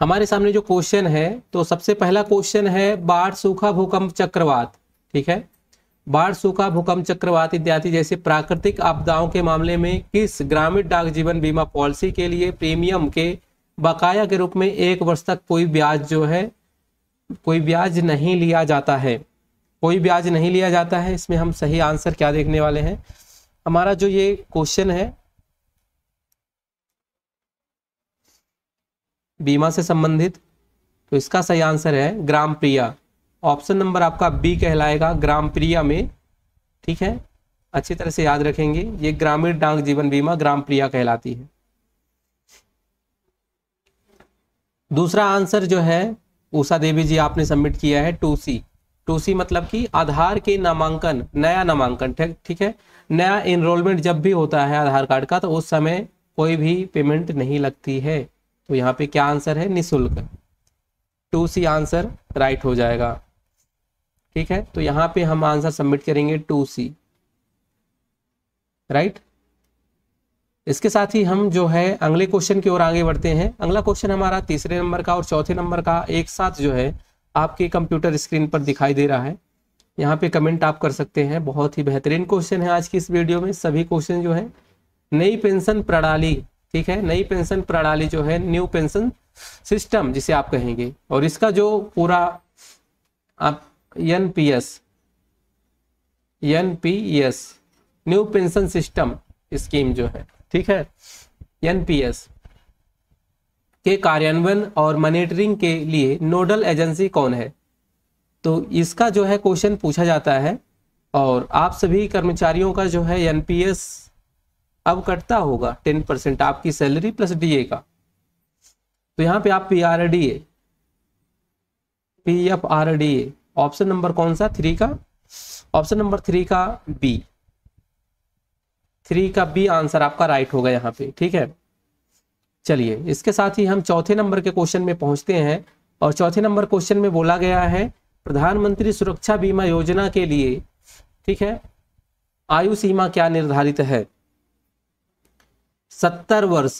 हमारे सामने जो क्वेश्चन है तो सबसे पहला क्वेश्चन है बाढ़ सूखा भूकंप चक्रवात ठीक है बाढ़ सूखा भूकंप चक्रवात इत्यादि जैसे प्राकृतिक आपदाओं के मामले में किस ग्रामीण डाक जीवन बीमा पॉलिसी के लिए प्रीमियम के बकाया के रूप में एक वर्ष तक कोई ब्याज जो है कोई ब्याज नहीं लिया जाता है कोई ब्याज नहीं लिया जाता है इसमें हम सही आंसर क्या देखने वाले हैं हमारा जो ये क्वेश्चन है बीमा से संबंधित तो इसका सही आंसर है ग्राम प्रिया ऑप्शन नंबर आपका बी कहलाएगा ग्राम प्रिया में ठीक है अच्छी तरह से याद रखेंगे ये ग्रामीण डाक जीवन बीमा ग्राम प्रिया कहलाती है दूसरा आंसर जो है उषा देवी जी आपने सबमिट किया है टू सी टू सी मतलब कि आधार के नामांकन नया नामांकन ठीक ठीक है नया इनरोलमेंट जब भी होता है आधार कार्ड का तो उस समय कोई भी पेमेंट नहीं लगती है तो यहाँ पे क्या आंसर है निशुल्क टू सी आंसर राइट हो जाएगा ठीक है तो यहाँ पे हम आंसर सबमिट करेंगे टू सी राइट इसके साथ ही हम जो है अगले क्वेश्चन की ओर आगे बढ़ते हैं अगला क्वेश्चन हमारा तीसरे नंबर का और चौथे नंबर का एक साथ जो है आपके कंप्यूटर स्क्रीन पर दिखाई दे रहा है यहाँ पे कमेंट आप कर सकते हैं बहुत ही बेहतरीन क्वेश्चन है आज की इस वीडियो में सभी क्वेश्चन जो है नई पेंशन प्रणाली ठीक है नई पेंशन प्रणाली जो है न्यू पेंशन सिस्टम जिसे आप कहेंगे और इसका जो पूरा आप N P S N P S new pension system scheme जो है ठीक है एन पी एस के कार्यान्वयन और मॉनिटरिंग के लिए नोडल एजेंसी कौन है तो इसका जो है क्वेश्चन पूछा जाता है और आप सभी कर्मचारियों का जो है एनपीएस अब कटता होगा टेन परसेंट आपकी सैलरी प्लस डीए का तो यहां पे आप P R D A P F R D A option number कौन सा थ्री का ऑप्शन नंबर थ्री का बी थ्री का बी आंसर आपका राइट होगा यहाँ पे ठीक है चलिए इसके साथ ही हम चौथे नंबर के क्वेश्चन में पहुंचते हैं और चौथे नंबर क्वेश्चन में बोला गया है प्रधानमंत्री सुरक्षा बीमा योजना के लिए ठीक है आयु सीमा क्या निर्धारित है सत्तर वर्ष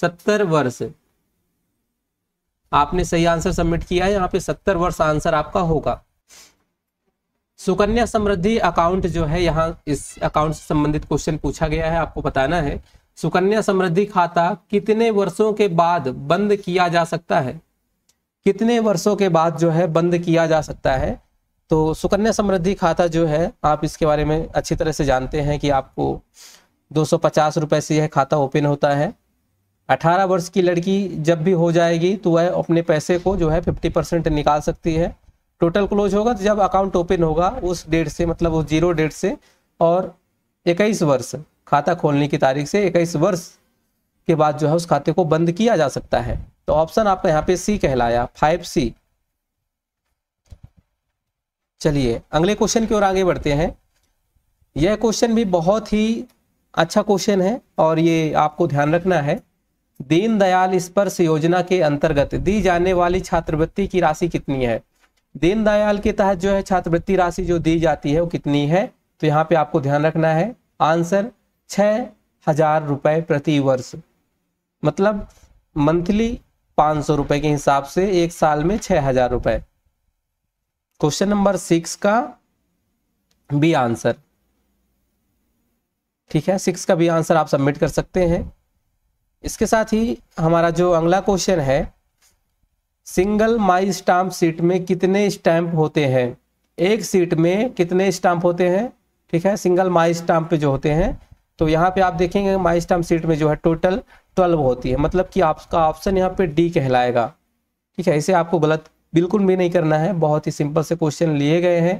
सत्तर वर्ष आपने सही आंसर सबमिट किया है यहाँ पे सत्तर वर्ष आंसर आपका होगा सुकन्या समृद्धि अकाउंट जो है यहाँ इस अकाउंट से संबंधित क्वेश्चन पूछा गया है आपको बताना है सुकन्या समृद्धि खाता कितने वर्षों के बाद बंद किया जा सकता है कितने वर्षों के बाद जो है बंद किया जा सकता है तो सुकन्या समृद्धि खाता जो है आप इसके बारे में अच्छी तरह से जानते हैं कि आपको दो सौ पचास से यह खाता ओपन होता है अठारह वर्ष की लड़की जब भी हो जाएगी तो वह अपने पैसे को जो है फिफ्टी परसेंट निकाल सकती है टोटल क्लोज होगा तो जब अकाउंट ओपन होगा उस डेट से मतलब उस जीरो डेट से और इक्कीस वर्ष खाता खोलने की तारीख से इक्कीस वर्ष के बाद जो है उस खाते को बंद किया जा सकता है तो ऑप्शन आपका यहाँ पे सी कहलाया फाइव सी चलिए अगले क्वेश्चन की ओर आगे बढ़ते हैं यह क्वेश्चन भी बहुत ही अच्छा क्वेश्चन है और ये आपको ध्यान रखना है दीनदयाल स्पर्श योजना के अंतर्गत दी जाने वाली छात्रवृत्ति की राशि कितनी है दीनदयाल के तहत जो है छात्रवृत्ति राशि जो दी जाती है वो कितनी है तो यहाँ पे आपको ध्यान रखना है आंसर छह हजार रुपये प्रति वर्ष मतलब मंथली पांच सौ रुपए के हिसाब से एक साल में छह हजार रुपए क्वेश्चन नंबर सिक्स का भी आंसर ठीक है सिक्स का भी आंसर आप सबमिट कर सकते हैं इसके साथ ही हमारा जो अगला क्वेश्चन है सिंगल माई स्टाम्प सीट में कितने स्टैम्प होते हैं एक सीट में कितने स्टाम्प होते हैं ठीक है सिंगल माई स्टाम्प पे जो होते हैं तो यहाँ पे आप देखेंगे माई स्टाम्प सीट में जो है टोटल ट्वेल्व होती है मतलब कि आपका ऑप्शन यहाँ पे डी कहलाएगा ठीक है इसे आपको गलत बिल्कुल भी नहीं करना है बहुत ही सिंपल से क्वेश्चन लिए गए हैं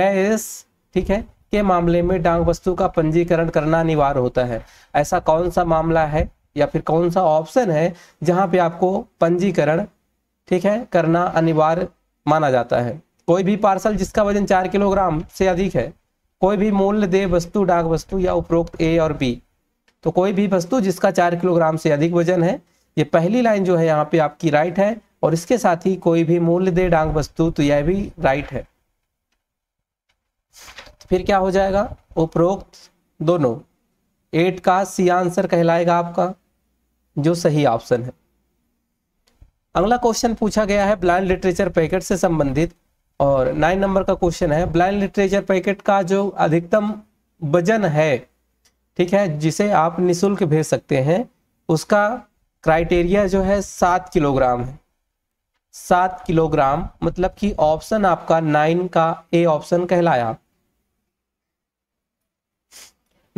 डैश ठीक है के मामले में डांग वस्तु का पंजीकरण करना अनिवार्य होता है ऐसा कौन सा मामला है या फिर कौन सा ऑप्शन है जहां पे आपको पंजीकरण ठीक है करना अनिवार्य माना जाता है कोई भी पार्सल जिसका वजन चार किलोग्राम से अधिक है कोई भी मूल्य दे वस्तु डाक वस्तु या उपरोक्त ए और बी तो कोई भी वस्तु जिसका चार किलोग्राम से अधिक वजन है ये पहली लाइन जो है यहाँ पे आपकी राइट है और इसके साथ ही कोई भी मूल्य दे डांग वस्तु तो यह भी राइट है फिर क्या हो जाएगा उपरोक्त दोनों एट का सी आंसर कहलाएगा आपका जो सही ऑप्शन है अगला क्वेश्चन पूछा गया है ब्लाइंड लिटरेचर पैकेट से संबंधित और नाइन नंबर का क्वेश्चन है ब्लाइंड लिटरेचर पैकेट का जो अधिकतम वजन है ठीक है जिसे आप निशुल्क भेज सकते हैं उसका क्राइटेरिया जो है सात किलोग्राम है सात किलोग्राम मतलब कि ऑप्शन आपका नाइन का ए ऑप्शन कहलाया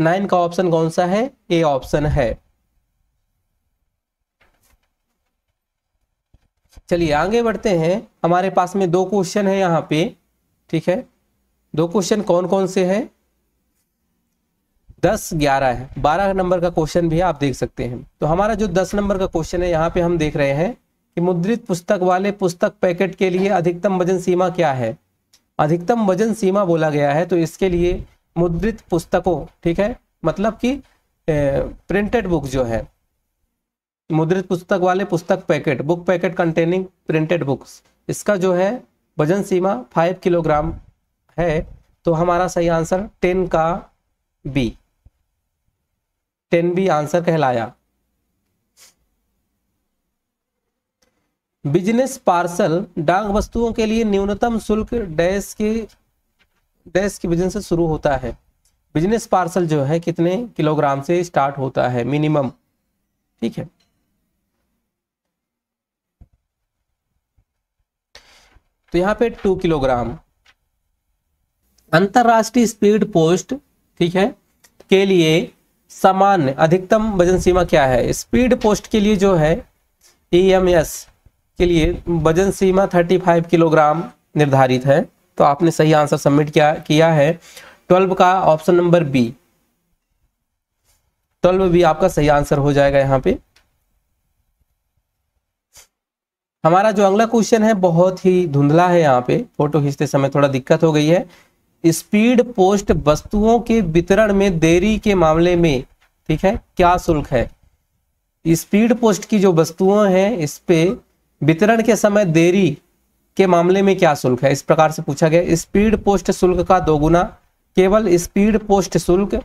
नाइन का ऑप्शन कौन सा है ए ऑप्शन है चलिए आगे बढ़ते हैं हमारे पास में दो क्वेश्चन है यहाँ पे ठीक है दो क्वेश्चन कौन कौन से हैं दस ग्यारह है बारह नंबर का क्वेश्चन भी आप देख सकते हैं तो हमारा जो दस नंबर का क्वेश्चन है यहाँ पे हम देख रहे हैं कि मुद्रित पुस्तक वाले पुस्तक पैकेट के लिए अधिकतम वजन सीमा क्या है अधिकतम वजन सीमा बोला गया है तो इसके लिए मुद्रित पुस्तकों ठीक है मतलब कि प्रिंटेड बुक जो है मुद्रित पुस्तक वाले पुस्तक packet book packet containing printed books इसका जो है वजन सीमा फाइव किलोग्राम है तो हमारा सही आंसर टेन का बी टेन बी आंसर कहलाया बिजनेस पार्सल डाक वस्तुओं के लिए न्यूनतम शुल्क डैश की डैश की वजन से शुरू होता है बिजनेस पार्सल जो है कितने किलोग्राम से स्टार्ट होता है मिनिमम ठीक है तो यहां पे टू किलोग्राम अंतरराष्ट्रीय स्पीड पोस्ट ठीक है के लिए सामान्य अधिकतम वजन सीमा क्या है स्पीड पोस्ट के लिए जो है ई e के लिए वजन सीमा 35 किलोग्राम निर्धारित है तो आपने सही आंसर सबमिट किया किया है ट्वेल्व का ऑप्शन नंबर बी ट्वेल्व भी आपका सही आंसर हो जाएगा यहाँ पे हमारा जो अगला क्वेश्चन है बहुत ही धुंधला है यहाँ पे फोटो खींचते समय थोड़ा दिक्कत हो गई है स्पीड पोस्ट वस्तुओं के वितरण में देरी के मामले में ठीक है क्या शुल्क है स्पीड पोस्ट की जो वस्तुओं हैं इस पे वितरण के समय देरी के मामले में क्या शुल्क है इस प्रकार से पूछा गया स्पीड पोस्ट शुल्क का दोगुना केवल स्पीड पोस्ट शुल्क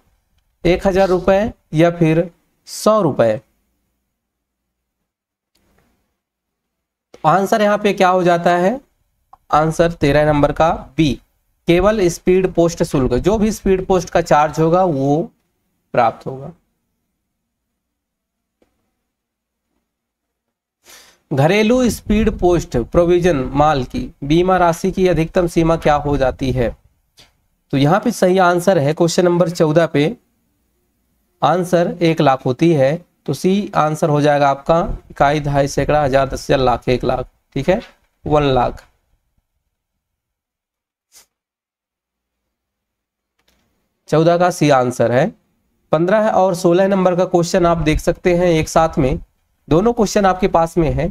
एक हजार रुपए या फिर सौ रुपए आंसर यहां पे क्या हो जाता है आंसर तेरह नंबर का बी केवल स्पीड पोस्ट शुल्क जो भी स्पीड पोस्ट का चार्ज होगा वो प्राप्त होगा घरेलू स्पीड पोस्ट प्रोविजन माल की बीमा राशि की अधिकतम सीमा क्या हो जाती है तो यहाँ पे सही आंसर है क्वेश्चन नंबर चौदह पे आंसर एक लाख होती है तो सी आंसर हो जाएगा आपका इकाई ढाई सैकड़ा हजार दस हजार लाख एक लाख ठीक है वन लाख चौदह का सी आंसर है पंद्रह और सोलह नंबर का क्वेश्चन आप देख सकते हैं एक साथ में दोनों क्वेश्चन आपके पास में है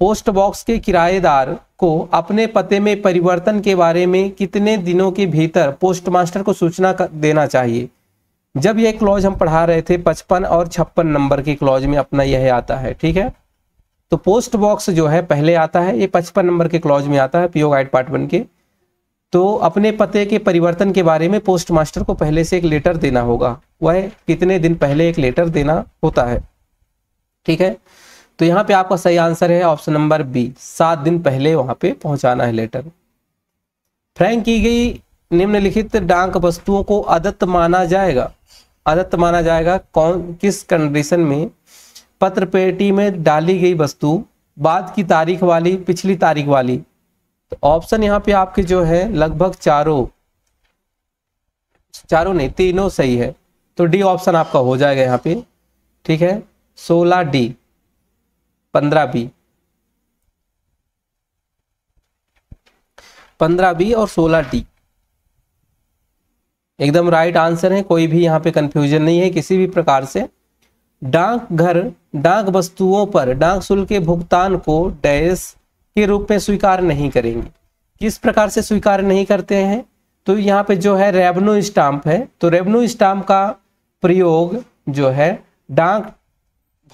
पोस्ट बॉक्स के किराएदार को अपने पते में परिवर्तन के बारे में कितने दिनों के भीतर पोस्ट मास्टर को सूचना देना चाहिए जब यह क्लॉज हम पढ़ा रहे थे पचपन और छप्पन नंबर के क्लॉज में अपना यह आता है ठीक है तो पोस्ट बॉक्स जो है पहले आता है ये पचपन नंबर के क्लॉज में आता है पीओ गाइड पार्ट वन के तो अपने पते के परिवर्तन के बारे में पोस्ट मास्टर को पहले से एक लेटर देना होगा वह कितने दिन पहले एक लेटर देना होता है ठीक है तो यहाँ पे आपका सही आंसर है ऑप्शन नंबर बी सात दिन पहले वहां पे पहुंचाना है लेटर फ्रैंक की गई निम्नलिखित डांक वस्तुओं को अदत्त माना जाएगा अदत्त माना जाएगा कौन किस कंडीशन में पत्र पेटी में डाली गई वस्तु बाद की तारीख वाली पिछली तारीख वाली तो ऑप्शन यहाँ पे आपके जो है लगभग चारों चारों नहीं तीनों सही है तो डी ऑप्शन आपका हो जाएगा यहाँ पे ठीक है सोलह डी पंद्रह बी पंद्रह बी और सोलह डी एकदम राइट आंसर है कोई भी यहां पे कंफ्यूजन नहीं है किसी भी प्रकार से डाक घर डाक वस्तुओं पर डाक शुल्क के भुगतान को डैश के रूप में स्वीकार नहीं करेंगे किस प्रकार से स्वीकार नहीं करते हैं तो यहाँ पे जो है रेवेन्यू स्टाम्प है तो रेवन्यू स्टाम्प का प्रयोग जो है डाक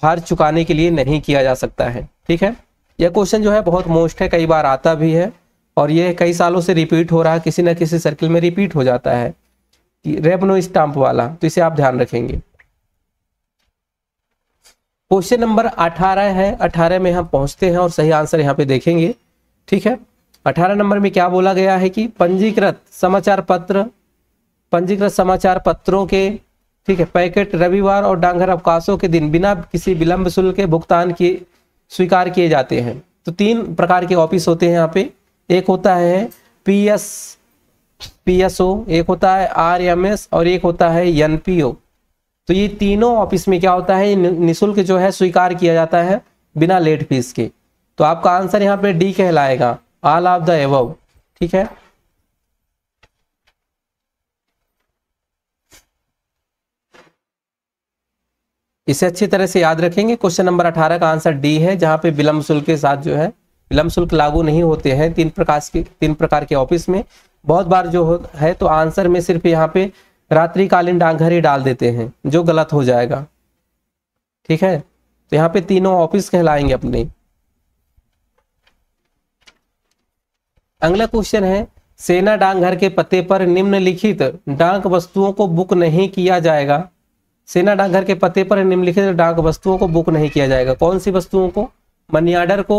भार चुकाने के लिए नहीं किया जा सकता है ठीक है यह क्वेश्चन जो है बहुत मोस्ट है कई बार आता भी है और ये कई सालों से रिपीट हो रहा है किसी ना किसी सर्किल में रिपीट हो जाता है कि रेबनो स्टाम्प वाला तो इसे आप ध्यान रखेंगे क्वेश्चन नंबर 18 है 18 में हम पहुंचते हैं और सही आंसर यहाँ पे देखेंगे ठीक है 18 नंबर में क्या बोला गया है कि पंजीकृत समाचार पत्र पंजीकृत समाचार पत्रों के ठीक है पैकेट रविवार और डांगर अवकाशों के दिन बिना किसी विलंब शुल्क के भुगतान किए स्वीकार किए जाते हैं तो तीन प्रकार के ऑफिस होते हैं यहाँ पे एक होता है P S P S O एक होता है आर एम एस और एक होता है एन पी ओ तो ये तीनों ऑफिस में क्या होता है निःशुल्क जो है स्वीकार किया जाता है बिना लेट फीस के तो आपका आंसर यहाँ पे डी कहलाएगा ऑल ऑफ द एवव ठीक है इसे अच्छी तरह से याद रखेंगे क्वेश्चन नंबर अठारह का आंसर डी है जहां पे विलंब शुल्क के साथ जो है विलंब शुल्क लागू नहीं होते हैं तीन प्रकार के तीन प्रकार के ऑफिस में बहुत बार जो है तो आंसर में सिर्फ यहाँ पे रात्रिकालीन डाकघर ही डाल देते हैं जो गलत हो जाएगा ठीक है तो यहाँ पे तीनों ऑफिस कहलाएंगे अपने अगला क्वेश्चन है सेना डाकघर के पते पर निम्नलिखित डाक वस्तुओं को बुक नहीं किया जाएगा सेना डाकघर के पते पर निम्नलिखित डाक वस्तुओं को बुक नहीं किया जाएगा कौन सी वस्तुओं को मनी ऑर्डर को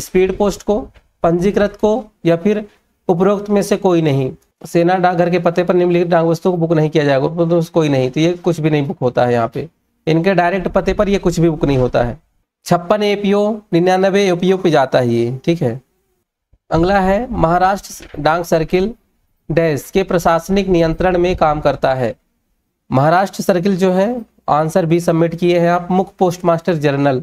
स्पीड पोस्ट को पंजीकृत को या फिर उपरोक्त में से कोई नहीं सेना डाकघर के पते पर निम्नलिखित डाक वस्तुओं को बुक नहीं किया जाएगा उपरोक्त कोई नहीं तो ये कुछ भी नहीं बुक होता है यहाँ पे इनके डायरेक्ट पते पर यह कुछ भी बुक नहीं होता है छप्पन एपीओ पी एपीओ पे जाता है ये ठीक है अगला है महाराष्ट्र डाक सर्किल डैश के प्रशासनिक नियंत्रण में काम करता है महाराष्ट्र सर्किल जो है आंसर भी सबमिट किए हैं आप मुख्य पोस्ट मास्टर जनरल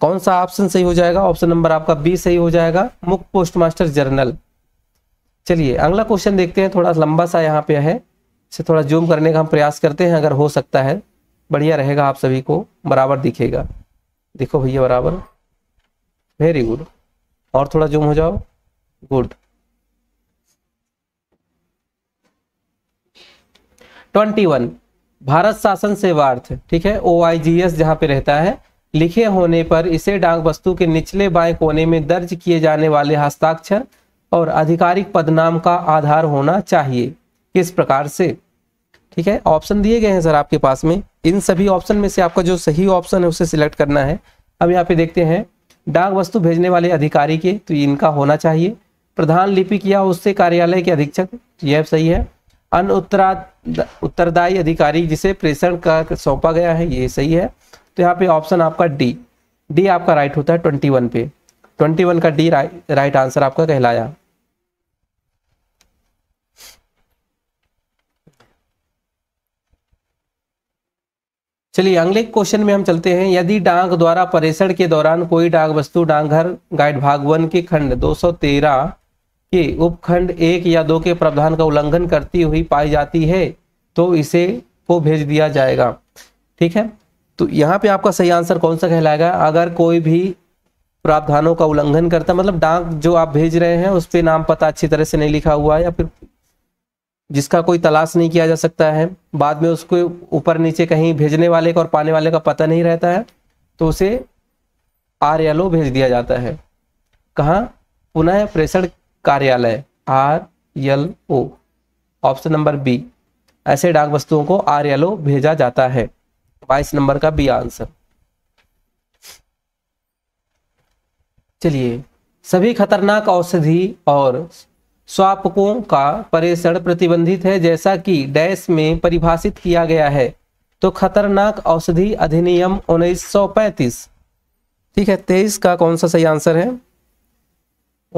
कौन सा ऑप्शन सही हो जाएगा ऑप्शन नंबर आपका बी सही हो जाएगा मुख्य पोस्ट मास्टर जनरल चलिए अगला क्वेश्चन देखते हैं थोड़ा लंबा सा यहाँ पे है इसे थोड़ा जूम करने का हम प्रयास करते हैं अगर हो सकता है बढ़िया रहेगा आप सभी को बराबर दिखेगा देखो भैया बराबर वेरी गुड और थोड़ा जूम हो जाओ गुड ट्वेंटी वन भारत शासन सेवार्थ ठीक है ओ आई जी एस जहाँ पे रहता है लिखे होने पर इसे डाक वस्तु के निचले बाएं कोने में दर्ज किए जाने वाले हस्ताक्षर और आधिकारिक पदनाम का आधार होना चाहिए किस प्रकार से ठीक है ऑप्शन दिए गए हैं सर आपके पास में इन सभी ऑप्शन में से आपका जो सही ऑप्शन है उसे सिलेक्ट करना है अब यहाँ पे देखते हैं डाक वस्तु भेजने वाले अधिकारी के तो इनका होना चाहिए प्रधान लिपिक या उससे कार्यालय के अधीक्षक यह सही है अन उत्तरा उत्तरदायी अधिकारी जिसे प्रेषण का सौंपा गया है ये सही है तो यहाँ पे ऑप्शन आपका डी डी आपका राइट होता है ट्वेंटी वन पे ट्वेंटी वन का डी राइट राइट आंसर आपका कहलाया चलिए अगले क्वेश्चन में हम चलते हैं यदि डाक द्वारा परेषण के दौरान कोई डाक वस्तु डाकघर गाइड भाग वन के खंड 213 कि उपखंड एक या दो के प्रावधान का उल्लंघन करती हुई पाई जाती है तो इसे को भेज दिया जाएगा ठीक है तो यहाँ पे आपका सही आंसर कौन सा कहलाएगा अगर कोई भी प्रावधानों का उल्लंघन करता मतलब डाक जो आप भेज रहे हैं उस पर नाम पता अच्छी तरह से नहीं लिखा हुआ है या फिर जिसका कोई तलाश नहीं किया जा सकता है बाद में उसको ऊपर नीचे कहीं भेजने वाले का और पाने वाले का पता नहीं रहता है तो उसे आर एल भेज दिया जाता है कहाँ पुनः प्रेषण कार्यालय R L O option number B ऐसे डाक वस्तुओं को आर एल ओ भेजा जाता है बाईस नंबर का बी आंसर चलिए सभी खतरनाक औषधि और स्वापकों का परीक्षण प्रतिबंधित है जैसा कि डैश में परिभाषित किया गया है तो खतरनाक औषधि अधिनियम 1935 ठीक है तेईस का कौन सा सही आंसर है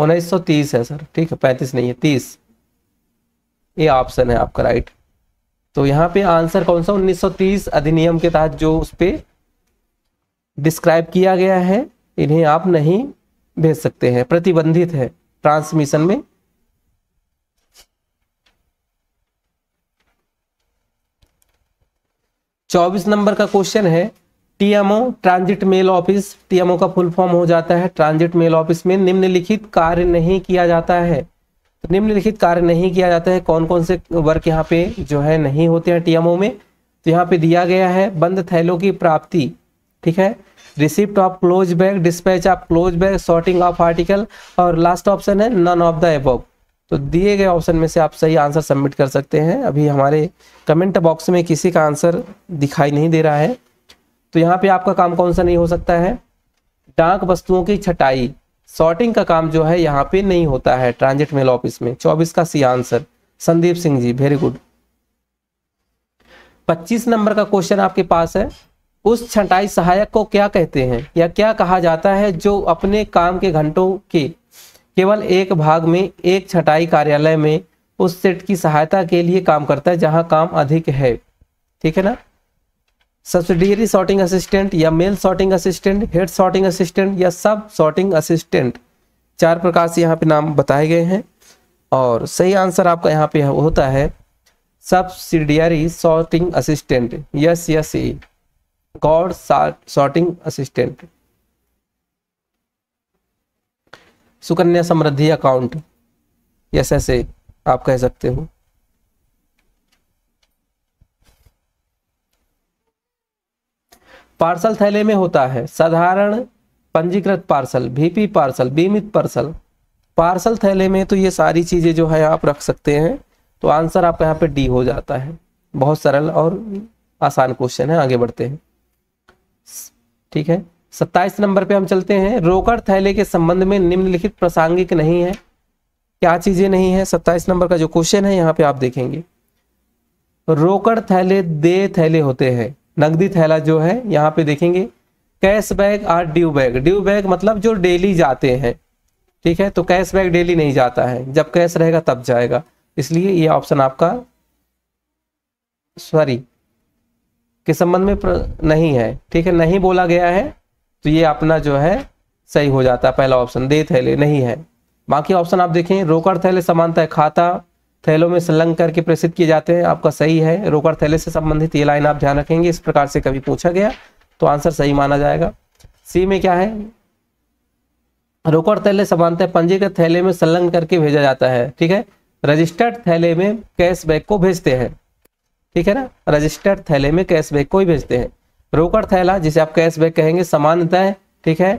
उन्नीस सौ तीस है सर ठीक है पैंतीस नहीं है तीस ये ऑप्शन है आपका राइट तो यहाँ पे आंसर कौन सा 1930 अधिनियम के तहत जो उस पर डिस्क्राइब किया गया है इन्हें आप नहीं भेज सकते हैं प्रतिबंधित है ट्रांसमिशन में चौबीस नंबर का क्वेश्चन है TMO transit mail office TMO का फुल फॉर्म हो जाता है ट्रांजिट मेल ऑफिस में निम्नलिखित कार्य नहीं किया जाता है तो निम्नलिखित कार्य नहीं किया जाता है कौन कौन से वर्क यहाँ पे जो है नहीं होते हैं टीएमओ में तो यहाँ पे दिया गया है बंद थैलों की प्राप्ति ठीक है receipt of close bag dispatch of close bag sorting of article और लास्ट ऑप्शन है नन ऑफ द एबव तो दिए गए ऑप्शन में से आप सही आंसर सबमिट कर सकते हैं अभी हमारे कमेंट बॉक्स में किसी का आंसर दिखाई नहीं दे रहा है तो यहाँ पे आपका काम कौन सा नहीं हो सकता है डाक वस्तुओं की छटाई सॉर्टिंग का काम जो है यहाँ पे नहीं होता है ट्रांजिट मेल ऑफिस में चौबीस का C answer Sandeep Singh ji very good पच्चीस नंबर का क्वेश्चन आपके पास है उस छटाई सहायक को क्या कहते हैं या क्या कहा जाता है जो अपने काम के घंटों के केवल एक भाग में एक छटाई कार्यालय में उस सेट की सहायता के लिए काम करता है जहां काम अधिक है ठीक है ना सब्सिडियरी सॉर्टिंग असिस्टेंट या mail sorting assistant head sorting assistant या सब सॉर्टिंग असिस्टेंट चार प्रकार से यहाँ पे नाम बताए गए हैं और सही आंसर आपका यहाँ पे होता है subsidiary sorting assistant yes yes ई गॉड sorting assistant Sukanya Samriddhi account yes ऐसे आप कह सकते हो पार्सल थैले में होता है साधारण पंजीकृत पार्सल भीपी पार्सल बीमित पार्सल पार्सल थैले में तो ये सारी चीज़ें जो है आप रख सकते हैं तो आंसर आपका यहाँ पे डी हो जाता है बहुत सरल और आसान क्वेश्चन है आगे बढ़ते हैं ठीक है सत्ताईस नंबर पे हम चलते हैं रोकड़ थैले के संबंध में निम्नलिखित प्रासंगिक नहीं है क्या चीजें नहीं है सत्ताईस नंबर का जो क्वेश्चन है यहाँ पे आप देखेंगे रोकड़ थैले दे थैले होते हैं नगदी थैला जो है यहाँ पे देखेंगे कैश बैग और ड्यू बैग ड्यू बैग मतलब जो डेली जाते हैं ठीक है तो कैश बैग डेली नहीं जाता है जब कैश रहेगा तब जाएगा इसलिए ये ऑप्शन आपका सॉरी के संबंध में प्र... नहीं है ठीक है नहीं बोला गया है तो ये अपना जो है सही हो जाता है पहला ऑप्शन दे थैले नहीं है बाकी ऑप्शन आप देखें रोकड़ थैले समानता है खाता थैलों में संलग्न करके प्रसिद्ध किए जाते हैं आपका सही है रोकड़ थैले से संबंधित ये लाइन आप ध्यान रखेंगे इस प्रकार से कभी पूछा गया तो आंसर सही माना जाएगा सी में क्या है रोकड़ थैले सामानतः पंजीकृत थैले में संलग्न करके भेजा जाता है ठीक है रजिस्टर्ड थैले में कैशबैक को भेजते हैं ठीक है ना रजिस्टर्ड थैले में कैशबैक को ही भेजते हैं रोकड़ थैला जिसे आप कैशबैक कहेंगे समानता है ठीक है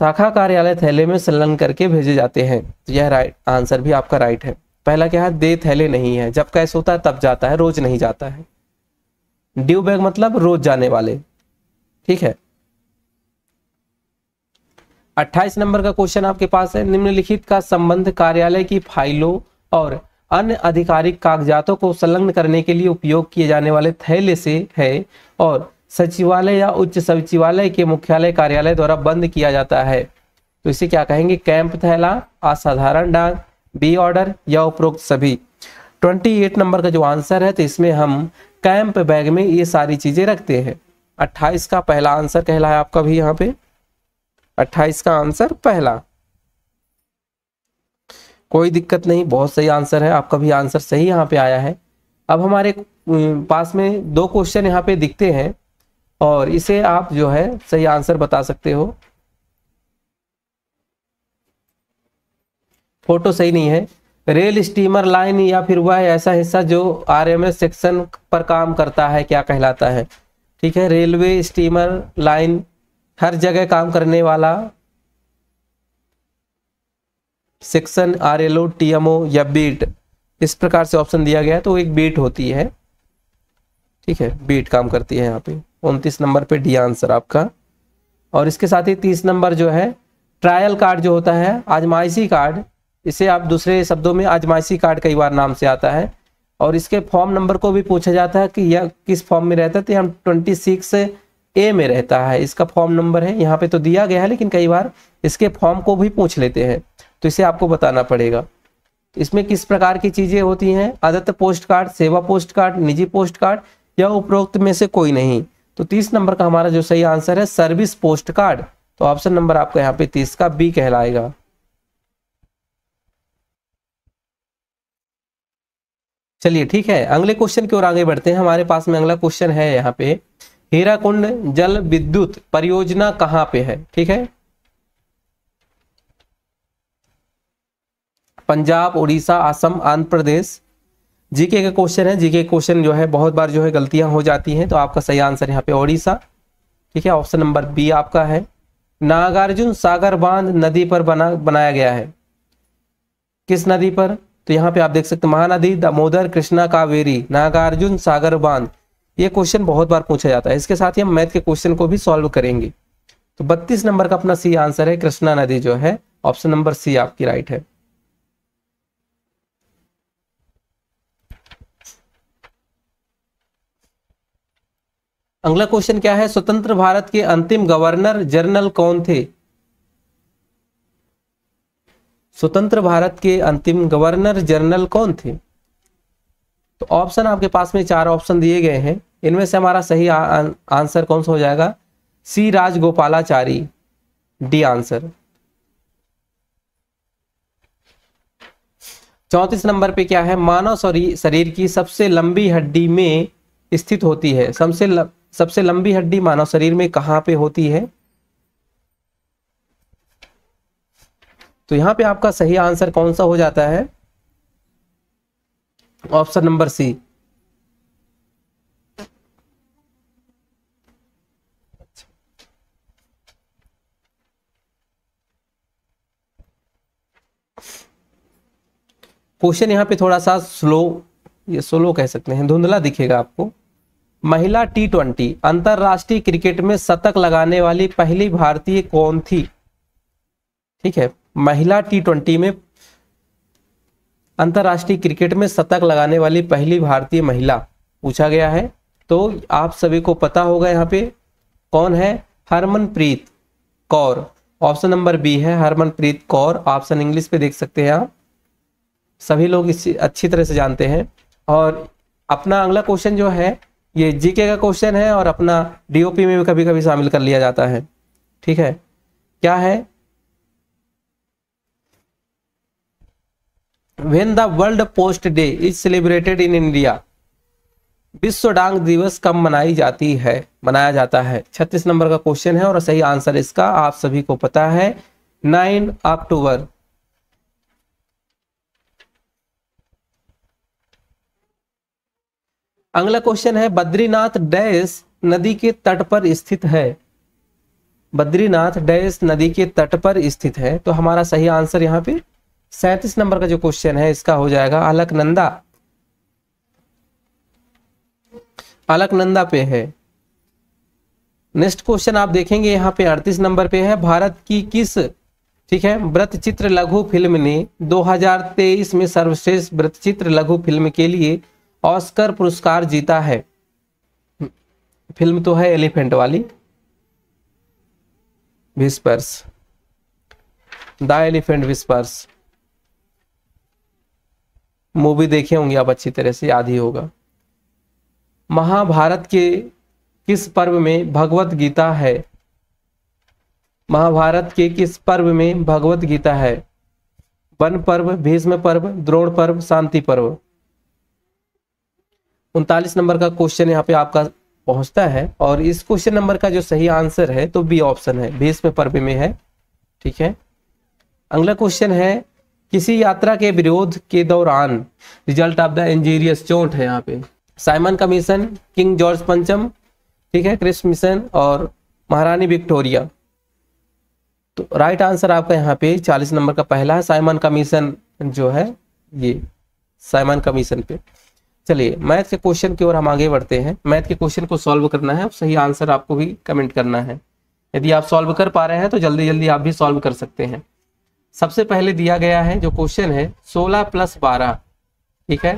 शाखा कार्यालय थैले में संलग्न करके भेजे जाते हैं तो यह राइट आंसर भी आपका राइट है पहला क्या है दे थैले नहीं है जब कैश होता है तब जाता है रोज नहीं जाता है ड्यू बैग मतलब रोज जाने वाले ठीक है 28 नंबर का क्वेश्चन आपके पास है निम्नलिखित का संबंध कार्यालय की फाइलों और अन्य आधिकारिक कागजातों को संलग्न करने के लिए उपयोग किए जाने वाले थैले से है और सचिवालय या उच्च सचिवालय के मुख्यालय कार्यालय द्वारा बंद किया जाता है तो इसे क्या कहेंगे कैंप थैला असाधारण डांग बी ऑर्डर या उपरोक्त सभी 28 नंबर का जो आंसर है तो इसमें हम कैंप बैग में ये सारी चीजें रखते हैं 28 का पहला आंसर कहला है आपका भी यहाँ पे 28 का आंसर पहला कोई दिक्कत नहीं बहुत सही आंसर है आपका भी आंसर सही यहाँ पे आया है अब हमारे पास में दो क्वेश्चन यहाँ पे दिखते हैं और इसे आप जो है सही आंसर बता सकते हो फोटो सही नहीं है रेल स्टीमर लाइन या फिर वह ऐसा हिस्सा जो आरएमएस सेक्शन पर काम करता है क्या कहलाता है ठीक है रेलवे स्टीमर लाइन हर जगह काम करने वाला section R L O T M O या बीट इस प्रकार से ऑप्शन दिया गया है तो एक बीट होती है ठीक है बीट काम करती है यहाँ पे उनतीस नंबर पे डी आंसर आपका और इसके साथ ही तीस नंबर जो है ट्रायल कार्ड जो होता है आजमाइसी कार्ड इसे आप दूसरे शब्दों में आजमाइसी कार्ड कई बार नाम से आता है और इसके फॉर्म नंबर को भी पूछा जाता है कि यह किस फॉर्म में रहता है तो हम ट्वेंटी सिक्स ए में रहता है इसका फॉर्म नंबर है यहाँ पे तो दिया गया है लेकिन कई बार इसके फॉर्म को भी पूछ लेते हैं तो इसे आपको बताना पड़ेगा इसमें किस प्रकार की चीज़ें होती हैं आदत्त पोस्ट कार्ड सेवा पोस्ट कार्ड निजी पोस्ट कार्ड या उपरोक्त में से कोई नहीं तो तीस नंबर का हमारा जो सही आंसर है सर्विस पोस्ट कार्ड तो ऑप्शन नंबर आपका यहाँ पे तीस का बी कहलाएगा चलिए ठीक है अगले क्वेश्चन की ओर आगे बढ़ते हैं हमारे पास में अगला क्वेश्चन है यहाँ पे हीराकुंड जल विद्युत परियोजना कहाँ पे है ठीक है पंजाब उड़ीसा असम आंध्र प्रदेश जीके का क्वेश्चन है जीके क्वेश्चन जो है बहुत बार जो है गलतियां हो जाती हैं तो आपका सही आंसर यहाँ पे ओडिशा ठीक है ऑप्शन नंबर बी आपका है नागार्जुन सागर बांध नदी पर बना बनाया गया है किस नदी पर तो यहाँ पे आप देख सकते महानदी दामोदर कृष्णा कावेरी नागार्जुन सागर बांध ये क्वेश्चन बहुत बार पूछा जाता है इसके साथ ही हम मैथ के क्वेश्चन को भी सॉल्व करेंगे तो बत्तीस नंबर का अपना सी आंसर है कृष्णा नदी जो है ऑप्शन नंबर सी आपकी राइट है अगला क्वेश्चन क्या है स्वतंत्र भारत के अंतिम गवर्नर जनरल कौन थे स्वतंत्र भारत के अंतिम गवर्नर जनरल कौन थे तो ऑप्शन आपके पास में चार ऑप्शन दिए गए हैं इनमें से हमारा सही आ, आ, आंसर कौन सा हो जाएगा सी राजगोपालाचारी डी आंसर चौंतीस नंबर पे क्या है मानव शरीर की सबसे लंबी हड्डी में स्थित होती है सबसे ल... सबसे लंबी हड्डी मानव शरीर में कहां पे होती है तो यहां पे आपका सही आंसर कौन सा हो जाता है ऑप्शन नंबर सी क्वेश्चन यहां पे थोड़ा सा स्लो या स्लो कह सकते हैं धुंधला दिखेगा आपको महिला टी ट्वेंटी अंतरराष्ट्रीय क्रिकेट में शतक लगाने वाली पहली भारतीय कौन थी ठीक है महिला टी ट्वेंटी में अंतरराष्ट्रीय क्रिकेट में शतक लगाने वाली पहली भारतीय महिला पूछा गया है तो आप सभी को पता होगा यहाँ पे कौन है Harmanpreet Kaur option number B है हरमनप्रीत कौर ऑप्शन इंग्लिश पे देख सकते हैं आप सभी लोग इसे अच्छी तरह से जानते हैं और अपना अगला क्वेश्चन जो है ये जीके का क्वेश्चन है और अपना डीओपी में भी कभी कभी शामिल कर लिया जाता है ठीक है क्या है when the world post day is celebrated in India विश्व डांग दिवस कब मनाई जाती है मनाया जाता है छत्तीस नंबर का क्वेश्चन है और सही आंसर इसका आप सभी को पता है नाइन अक्टूबर अगला क्वेश्चन है बद्रीनाथ डैश नदी के तट पर स्थित है बद्रीनाथ डैश नदी के तट पर स्थित है तो हमारा सही आंसर यहाँ पे सैतीस नंबर का जो क्वेश्चन है इसका हो जाएगा अलकनंदा अलकनंदा पे है नेक्स्ट क्वेश्चन आप देखेंगे यहाँ पे अड़तीस नंबर पे है भारत की किस ठीक है वृत्तचित्र लघु फिल्म ने 2023 में सर्वश्रेष्ठ वृत्तचित्र लघु फिल्म के लिए ऑस्कर पुरस्कार जीता है फिल्म तो है एलिफेंट वाली whispers the elephant whispers movie देखे होंगे आप अच्छी तरह से याद ही होगा महाभारत के किस पर्व में भगवत गीता है महाभारत के किस पर्व में भगवत गीता है वन पर्व भीष्म पर्व द्रोण पर्व शांति पर्व उनतालीस नंबर का क्वेश्चन यहाँ पे आपका पहुंचता है और इस क्वेश्चन नंबर का जो सही आंसर है तो बी ऑप्शन है भेष में पर्व में है ठीक है अगला क्वेश्चन है किसी यात्रा के विरोध के दौरान रिजल्ट ऑफ द इंजीरियस चोट है यहाँ पे साइमन कमीशन किंग जॉर्ज पंचम ठीक है क्रिस मिशन और महारानी विक्टोरिया तो राइट आंसर आपका यहाँ पे 40 नंबर का पहला है साइमन कमीशन जो है ये साइमन कमीशन पे चलिए मैथ के क्वेश्चन की ओर हम आगे बढ़ते हैं मैथ के क्वेश्चन को सॉल्व करना है सही आंसर आपको भी कमेंट करना है यदि आप सॉल्व कर पा रहे हैं तो जल्दी जल्दी आप भी सॉल्व कर सकते हैं सबसे पहले दिया गया है जो क्वेश्चन है 16 प्लस बारह ठीक है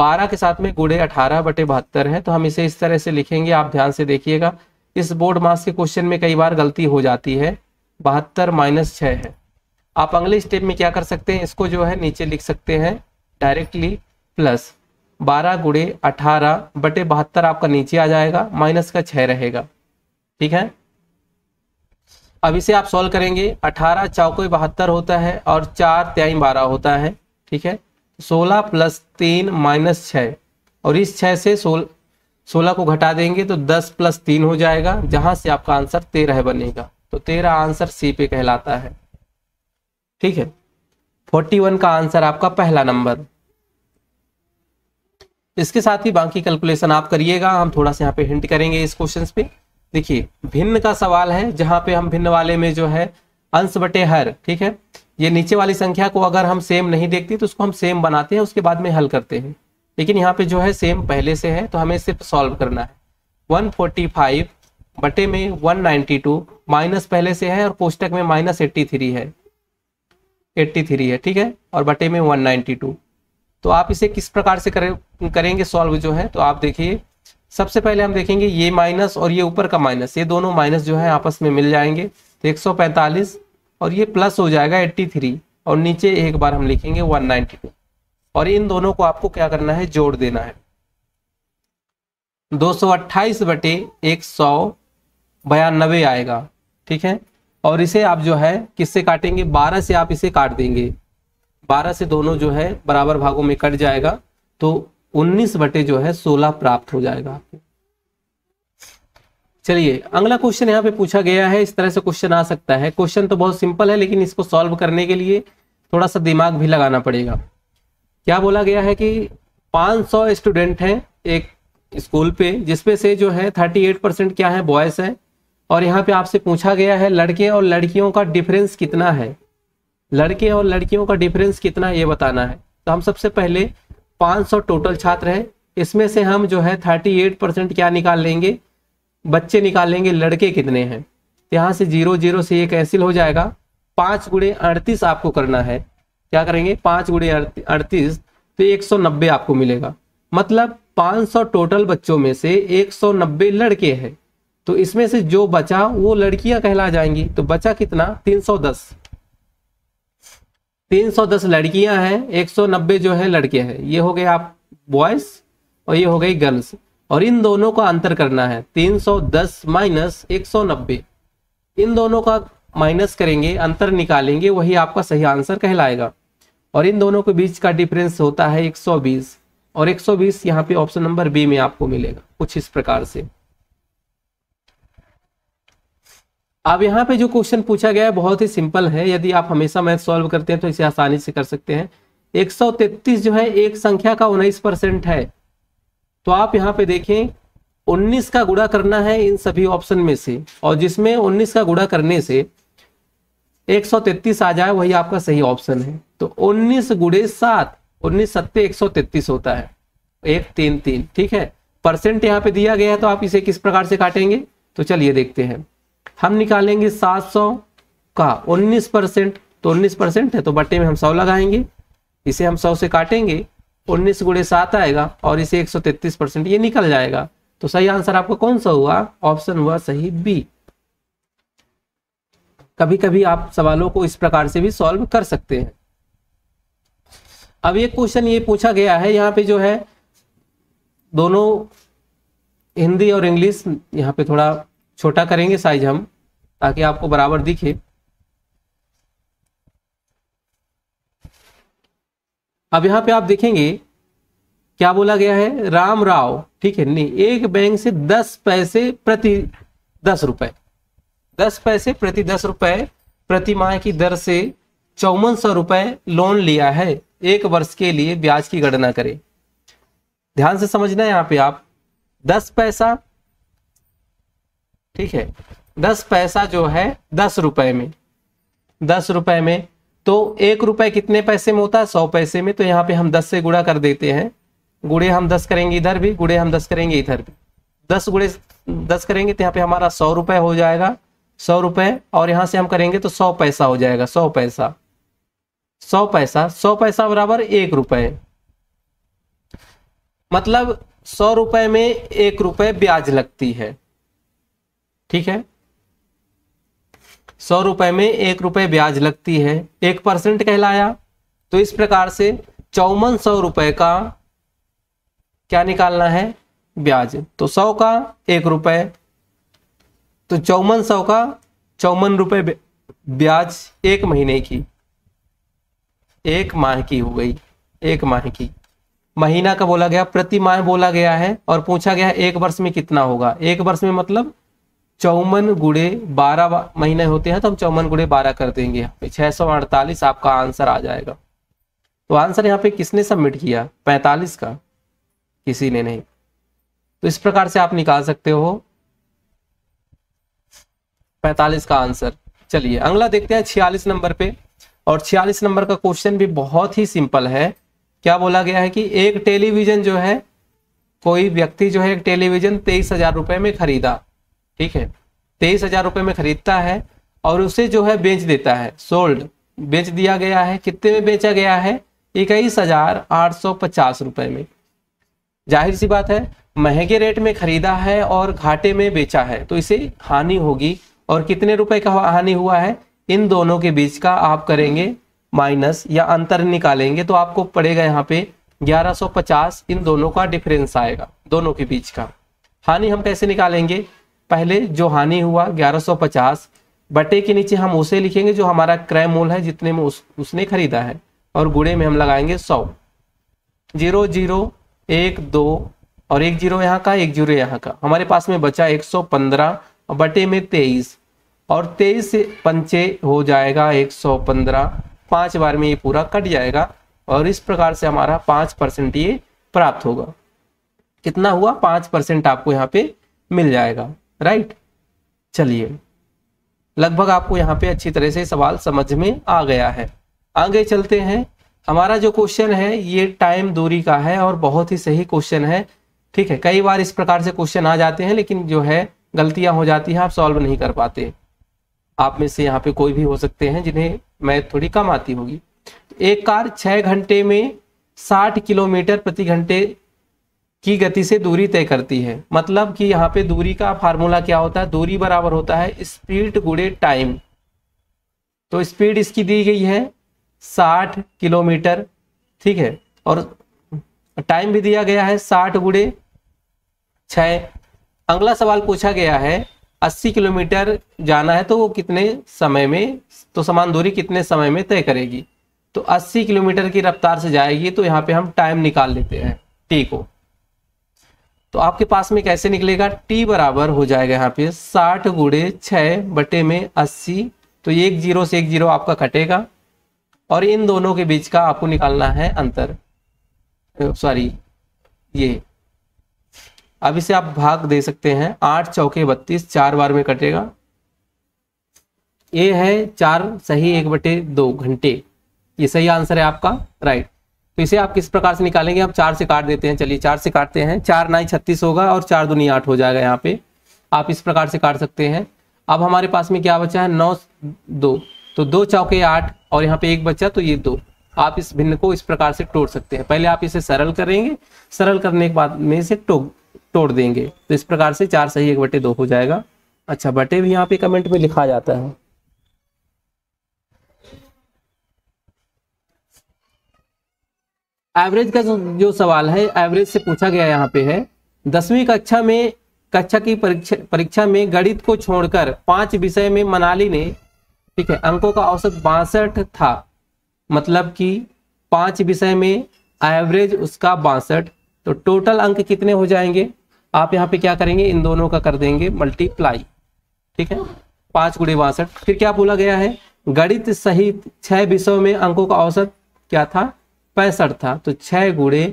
12 के साथ में गुड़े 18 बटे बहत्तर है तो हम इसे इस तरह से लिखेंगे आप ध्यान से देखिएगा इस बोर्ड मास के क्वेश्चन में कई बार गलती हो जाती है बहत्तर माइनस छः है आप अगले स्टेप में क्या कर सकते हैं इसको जो है नीचे लिख सकते हैं डायरेक्टली प्लस बारह गुड़े अठारह बटे बहत्तर आपका नीचे आ जाएगा माइनस का छह रहेगा ठीक है अब इसे आप सॉल्व करेंगे अठारह चौको बहत्तर होता है और चार त्याई बारह होता है ठीक है सोलह प्लस तीन माइनस छ और इस छह से सोल सोलह को घटा देंगे तो दस प्लस तीन हो जाएगा जहां से आपका आंसर तेरह बनेगा तो तेरह आंसर सी पे कहलाता है ठीक है फोर्टी वन का आंसर आपका पहला नंबर इसके साथ ही बाकी कैलकुलेशन आप करिएगा हम थोड़ा सा यहाँ पे हिंट करेंगे इस क्वेश्चन पे देखिए भिन्न का सवाल है जहाँ पे हम भिन्न वाले में जो है अंश बटे हर ठीक है ये नीचे वाली संख्या को अगर हम सेम नहीं देखते तो उसको हम सेम बनाते हैं उसके बाद में हल करते हैं लेकिन यहाँ पे जो है सेम पहले से है तो हमें सिर्फ सॉल्व करना है 145 बटे में 192 माइनस पहले से है और पोस्टक में माइनस एट्टी है एट्टी है ठीक है और बटे में 192 तो आप इसे किस प्रकार से करें करेंगे सॉल्व जो है तो आप देखिए सबसे पहले हम देखेंगे ये माइनस और ये ऊपर का माइनस ये दोनों माइनस जो है आपस में मिल जाएंगे तो 145 और ये प्लस हो जाएगा 83 और नीचे एक बार हम लिखेंगे 192 और इन दोनों को आपको क्या करना है जोड़ देना है 228 बटे एक बयानबे आएगा ठीक है और इसे आप जो है किससे काटेंगे 12 से आप इसे काट देंगे बारह से दोनों जो है बराबर भागों में कट जाएगा तो उन्नीस बटे जो है सोलह प्राप्त हो जाएगा आपको चलिए अगला क्वेश्चन यहाँ पे पूछा गया है इस तरह से क्वेश्चन आ सकता है क्वेश्चन तो बहुत सिंपल है लेकिन इसको सॉल्व करने के लिए थोड़ा सा दिमाग भी लगाना पड़ेगा क्या बोला गया है कि 500 स्टूडेंट हैं एक स्कूल पे जिसमें से जो है 38 परसेंट क्या है बॉयज है और यहाँ पे आपसे पूछा गया है लड़के और लड़कियों का डिफरेंस कितना है लड़के और लड़कियों का डिफरेंस कितना है ये बताना है तो हम सबसे पहले 500 टोटल छात्र हैं इसमें से हम जो है 38 परसेंट क्या निकाल लेंगे बच्चे निकाल लेंगे लड़के कितने हैं तो यहाँ से जीरो जीरो से ये कैंसिल हो जाएगा पाँच गुड़े अड़तीस आपको करना है क्या करेंगे पाँच गुड़े अड़तीस तो एक आपको मिलेगा मतलब 500 टोटल बच्चों में से 190 लड़के हैं तो इसमें से जो बचा वो लड़कियां कहला जाएंगी तो बचा कितना 310 310 लड़कियां हैं 190 जो है लड़के हैं ये हो गए आप बॉयज और ये हो गई गर्ल्स और इन दोनों का अंतर करना है 310 माइनस नब्बे इन दोनों का माइनस करेंगे अंतर निकालेंगे वही आपका सही आंसर कहलाएगा और इन दोनों के बीच का डिफरेंस होता है 120 और 120 सौ यहाँ पे ऑप्शन नंबर बी में आपको मिलेगा कुछ इस प्रकार से अब यहाँ पे जो क्वेश्चन पूछा गया है बहुत ही सिंपल है यदि आप हमेशा मैथ सॉल्व करते हैं तो इसे आसानी से कर सकते हैं 133 जो है एक संख्या का उन्नीस परसेंट है तो आप यहाँ पे देखें 19 का गुड़ा करना है इन सभी ऑप्शन में से और जिसमें 19 का गुड़ा करने से 133 आ जाए वही आपका सही ऑप्शन है तो 19 गुड़े सात उन्नीस सत्ते एक होता है एक तीन तीन ठीक है परसेंट यहाँ पे दिया गया है तो आप इसे किस प्रकार से काटेंगे तो चलिए देखते हैं हम निकालेंगे 700 का 19 परसेंट तो 19 परसेंट है तो बट्टे में हम 100 लगाएंगे इसे हम 100 से काटेंगे 19 गुड़े सात आएगा और इसे 133 परसेंट ये निकल जाएगा तो सही आंसर आपका कौन सा हुआ ऑप्शन हुआ सही बी कभी कभी आप सवालों को इस प्रकार से भी सॉल्व कर सकते हैं अब ये क्वेश्चन ये पूछा गया है यहाँ पे जो है दोनों हिंदी और इंग्लिश यहाँ पे थोड़ा छोटा करेंगे साइज हम ताकि आपको बराबर दिखे अब यहां पे आप देखेंगे क्या बोला गया है राम राव ठीक है नहीं एक बैंक से दस पैसे प्रति दस रुपए दस पैसे प्रति दस रुपए प्रति माह की दर से चौवन सौ रुपए लोन लिया है एक वर्ष के लिए ब्याज की गणना करें ध्यान से समझना यहां पे आप दस पैसा ठीक है दस पैसा जो है दस रुपए में दस रुपए में तो एक रुपए कितने पैसे में होता है सौ पैसे में तो यहाँ पे हम दस से गुड़ा कर देते हैं गुड़े हम दस करेंगे इधर भी गुड़े हम दस करेंगे इधर भी दस गुड़े दस करेंगे तो यहाँ पे हमारा सौ रुपए हो जाएगा सौ रुपये और यहाँ से हम करेंगे तो सौ पैसा हो जाएगा सौ पैसा सौ पैसा सौ पैसा बराबर एक रुपए मतलब सौ रुपए में एक रुपए ब्याज लगती है ठीक है सौ रुपए में एक रुपए ब्याज लगती है एक परसेंट कहलाया तो इस प्रकार से चौवन सौ रुपए का क्या निकालना है ब्याज तो सौ का एक रुपए तो चौवन सौ का चौवन रुपए ब्याज एक महीने की एक माह की हो गई एक माह की महीना का बोला गया प्रति माह बोला गया है और पूछा गया है एक वर्ष में कितना होगा एक वर्ष में मतलब चौवन गुड़े बारह महीने होते हैं तो हम चौवन गुड़े बारह कर देंगे यहाँ पे छह सौ अड़तालीस आपका आंसर आ जाएगा तो आंसर यहाँ पे किसने सबमिट किया पैंतालीस का किसी ने नहीं तो इस प्रकार से आप निकाल सकते हो पैंतालीस का आंसर चलिए अगला देखते हैं छियालीस नंबर पे और छियालीस नंबर का क्वेश्चन भी बहुत ही सिंपल है क्या बोला गया है कि एक टेलीविजन जो है कोई व्यक्ति जो है एक टेलीविजन तेईस हजार रुपए में खरीदा ठीक है तेईस हजार रुपए में खरीदता है और उसे जो है बेच देता है सोल्ड बेच दिया गया है कितने में बेचा गया है इक्कीस हजार आठ सौ पचास रुपए में जाहिर सी बात है महंगे रेट में खरीदा है और घाटे में बेचा है तो इसे हानि होगी और कितने रुपए का हानि हुआ है इन दोनों के बीच का आप करेंगे माइनस या अंतर निकालेंगे तो आपको पड़ेगा यहाँ पे 1150 इन दोनों का डिफरेंस आएगा दोनों के बीच का हानि हम कैसे निकालेंगे पहले जो हानि हुआ 1150 बटे के नीचे हम उसे लिखेंगे जो हमारा क्रय मूल है जितने में उस, उसने खरीदा है और गुड़े में हम लगाएंगे सौ जीरो जीरो एक दो और एक जीरो यहाँ का एक जीरो यहाँ का हमारे पास में बचा एक सौ पंद्रह बटे में तेईस और तेईस से पंचे हो जाएगा एक सौ पंद्रह पाँच बार में ये पूरा कट जाएगा और इस प्रकार से हमारा पाँच परसेंट ये प्राप्त होगा कितना हुआ पाँच परसेंट आपको यहाँ पे मिल जाएगा राइट चलिए लगभग आपको यहाँ पे अच्छी तरह से सवाल समझ में आ गया है आगे चलते हैं हमारा जो क्वेश्चन है ये टाइम दूरी का है और बहुत ही सही क्वेश्चन है ठीक है कई बार इस प्रकार से क्वेश्चन आ जाते हैं लेकिन जो है गलतियां हो जाती हैं आप सॉल्व नहीं कर पाते आप में से यहाँ पे कोई भी हो सकते हैं जिन्हें मैथ थोड़ी कम आती होगी एक कार छह घंटे में साठ किलोमीटर प्रति घंटे की गति से दूरी तय करती है मतलब कि यहाँ पे दूरी का फार्मूला क्या होता है दूरी बराबर होता है स्पीड गुड़े टाइम तो स्पीड इसकी दी गई है साठ किलोमीटर ठीक है और टाइम भी दिया गया है साठ गुड़े छः अगला सवाल पूछा गया है अस्सी किलोमीटर जाना है तो वो कितने समय में तो समान दूरी कितने समय में तय करेगी तो अस्सी किलोमीटर की रफ्तार से जाएगी तो यहाँ पे हम टाइम निकाल लेते हैं टी को तो आपके पास में कैसे निकलेगा टी बराबर हो जाएगा यहाँ पे साठ गुड़े छः बटे में अस्सी तो एक जीरो से एक जीरो आपका कटेगा और इन दोनों के बीच का आपको निकालना है अंतर सॉरी ये अब इसे आप भाग दे सकते हैं आठ चौके बत्तीस चार बार में कटेगा ए है चार सही एक बटे दो घंटे ये सही आंसर है आपका राइट तो इसे आप किस प्रकार से निकालेंगे आप चार से काट देते हैं चलिए चार से काटते हैं चार नाई छत्तीस होगा और चार दुनी आठ हो जाएगा यहाँ पे आप इस प्रकार से काट सकते हैं अब हमारे पास में क्या बचा है नौ दो तो दो चौके आठ और यहाँ पे एक बचा तो ये दो आप इस भिन्न को इस प्रकार से तोड़ सकते हैं पहले आप इसे सरल करेंगे सरल करने के बाद में इसे तोड़ देंगे तो इस प्रकार से चार सही एक बटे दो हो जाएगा अच्छा बटे भी यहाँ पे कमेंट में लिखा जाता है एवरेज का जो सवाल है एवरेज से पूछा गया यहाँ पे है दसवीं कक्षा में कक्षा की परीक्षा परीक्षा में गणित को छोड़कर पांच विषय में मनाली ने ठीक है अंकों का औसत बासठ था मतलब कि पांच विषय में एवरेज उसका बासठ तो टोटल अंक कितने हो जाएंगे आप यहाँ पे क्या करेंगे इन दोनों का कर देंगे मल्टीप्लाई ठीक है पांच गुड़े बासठ फिर क्या बोला गया है गणित सहित छह विषयों में अंकों का औसत क्या था पैंसठ था तो छः गुड़े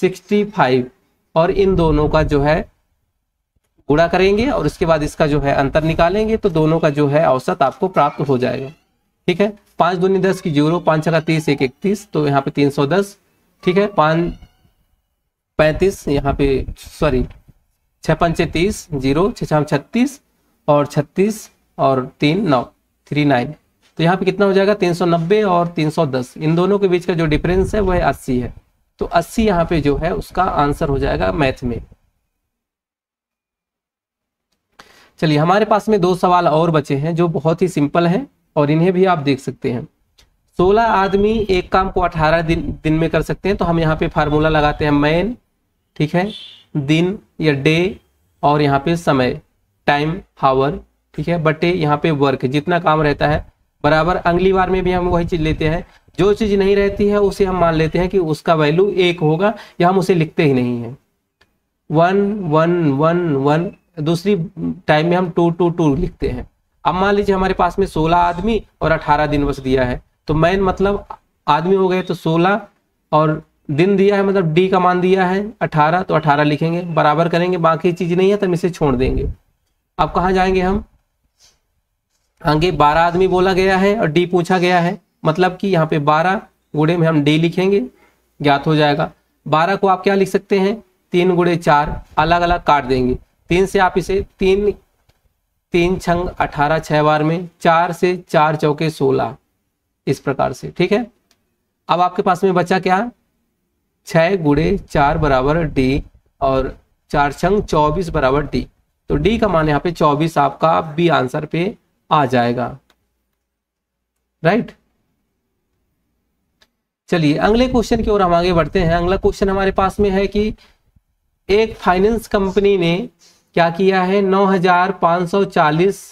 सिक्सटी फाइव और इन दोनों का जो है गुड़ा करेंगे और उसके बाद इसका जो है अंतर निकालेंगे तो दोनों का जो है औसत आपको प्राप्त हो जाएगा ठीक है पाँच दूनी दस की जीरो पाँच छः तीस एक इकतीस तो यहाँ पे तीन सौ दस ठीक है पाँच पैंतीस यहाँ पे सॉरी छ पंचे तीस जीरो छः छत्तीस और छत्तीस और तीन नौ थ्री नाइन तो यहाँ पे कितना हो जाएगा 390 और 310 इन दोनों के बीच का जो डिफरेंस है वह अस्सी है तो अस्सी यहाँ पे जो है उसका आंसर हो जाएगा मैथ में चलिए हमारे पास में दो सवाल और बचे हैं जो बहुत ही सिंपल हैं और इन्हें भी आप देख सकते हैं सोलह आदमी एक काम को अठारह दिन दिन में कर सकते हैं तो हम यहाँ पे फार्मूला लगाते हैं मैन ठीक है दिन या डे और यहाँ पे समय टाइम हावर ठीक है बटे यहाँ पे वर्क जितना काम रहता है बराबर अगली बार में भी हम वही चीज लेते हैं जो चीज नहीं रहती है उसे हम मान लेते हैं कि उसका वैल्यू एक होगा या हम उसे लिखते ही नहीं है वन वन वन वन दूसरी टाइम में हम टू टू टू लिखते हैं अब मान लीजिए हमारे पास में सोलह आदमी और अठारह दिन बस दिया है तो मैन मतलब आदमी हो गए तो सोलह और दिन दिया है मतलब डी का मान दिया है अठारह तो अठारह लिखेंगे बराबर करेंगे बाकी चीज नहीं है तो हम इसे छोड़ देंगे अब कहाँ जाएंगे हम आगे बारह आदमी बोला गया है और डी पूछा गया है मतलब कि यहाँ पे बारह गुड़े में हम डी लिखेंगे ज्ञात हो जाएगा बारह को आप क्या लिख सकते हैं तीन गुड़े चार अलग अलग काट देंगे तीन से आप इसे तीन तीन छंग अठारह छह बार में चार से चार चौके सोलह इस प्रकार से ठीक है अब आपके पास में बचा क्या छह गुड़े चार बराबर डी और चार छंग चौबीस बराबर डी तो डी का मान यहाँ पे चौबीस आपका बी आंसर पे आ जाएगा राइट right? चलिए अगले क्वेश्चन की ओर हम आगे बढ़ते हैं अगला क्वेश्चन हमारे पास में है कि एक फाइनेंस कंपनी ने क्या किया है नौ हजार सौ चालीस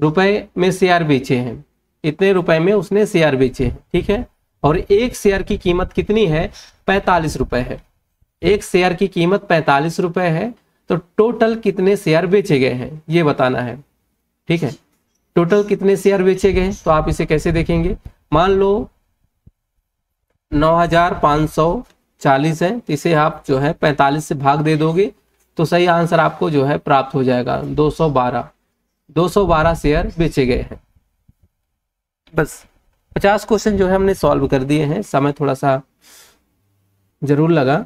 रुपए में शेयर बेचे हैं इतने रुपए में उसने शेयर बेचे हैं ठीक है और एक शेयर की कीमत कितनी है पैंतालीस रुपए है एक शेयर की कीमत पैंतालीस रुपए है तो टोटल कितने शेयर बेचे गए हैं ये बताना है ठीक है टोटल कितने शेयर बेचे गए तो आप इसे कैसे देखेंगे मान लो 9,540 है तो इसे आप जो है 45 से भाग दे दोगे तो सही आंसर आपको जो है प्राप्त हो जाएगा 212 212 शेयर बेचे गए हैं बस 50 क्वेश्चन जो है हमने सॉल्व कर दिए हैं समय थोड़ा सा जरूर लगा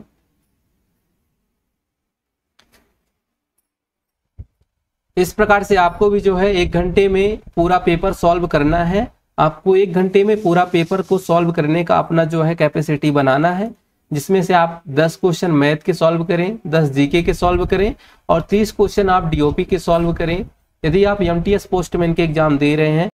इस प्रकार से आपको भी जो है एक घंटे में पूरा पेपर सॉल्व करना है आपको एक घंटे में पूरा पेपर को सॉल्व करने का अपना जो है कैपेसिटी बनाना है जिसमें से आप 10 क्वेश्चन मैथ के सॉल्व करें 10 जीके के सॉल्व करें और 30 क्वेश्चन आप डीओपी के सॉल्व करें यदि आप एमटीएस पोस्टमैन के एग्जाम दे रहे हैं